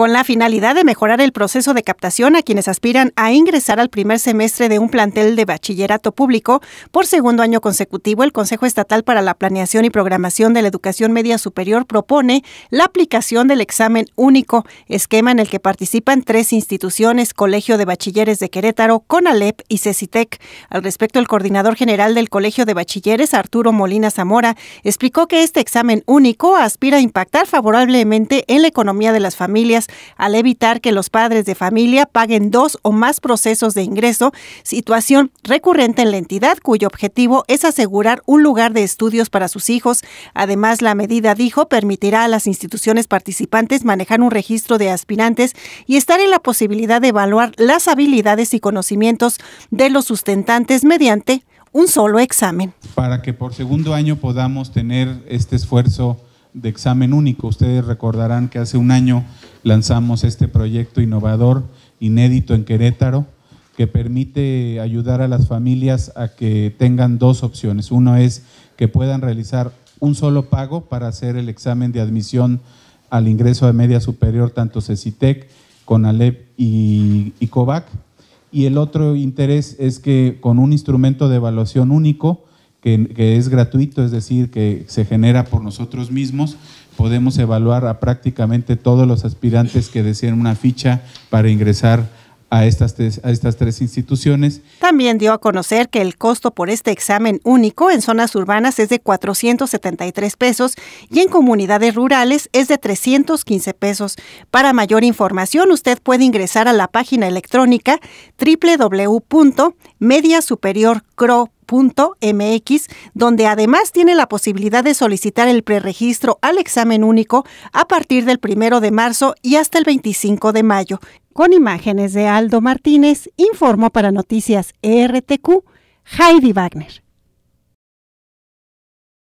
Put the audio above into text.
con la finalidad de mejorar el proceso de captación a quienes aspiran a ingresar al primer semestre de un plantel de bachillerato público. Por segundo año consecutivo, el Consejo Estatal para la Planeación y Programación de la Educación Media Superior propone la aplicación del examen único, esquema en el que participan tres instituciones, Colegio de Bachilleres de Querétaro, CONALEP y CECITEC. Al respecto, el coordinador general del Colegio de Bachilleres, Arturo Molina Zamora, explicó que este examen único aspira a impactar favorablemente en la economía de las familias al evitar que los padres de familia paguen dos o más procesos de ingreso, situación recurrente en la entidad cuyo objetivo es asegurar un lugar de estudios para sus hijos. Además, la medida, dijo, permitirá a las instituciones participantes manejar un registro de aspirantes y estar en la posibilidad de evaluar las habilidades y conocimientos de los sustentantes mediante un solo examen. Para que por segundo año podamos tener este esfuerzo de examen único. Ustedes recordarán que hace un año lanzamos este proyecto innovador, inédito en Querétaro, que permite ayudar a las familias a que tengan dos opciones. Uno es que puedan realizar un solo pago para hacer el examen de admisión al ingreso de media superior, tanto CECITEC, CONALEP y, y COVAC. Y el otro interés es que con un instrumento de evaluación único que, es gratuito, es decir, que se genera por nosotros mismos, podemos evaluar a prácticamente todos los aspirantes que deseen una ficha para ingresar a estas, tres, a estas tres instituciones. También dio a conocer que el costo por este examen único en zonas urbanas es de 473 pesos y en comunidades rurales es de 315 pesos. Para mayor información, usted puede ingresar a la página electrónica cro mx donde además tiene la posibilidad de solicitar el preregistro al examen único a partir del 1 de marzo y hasta el 25 de mayo. Con imágenes de Aldo Martínez, informó para Noticias rtq Heidi Wagner.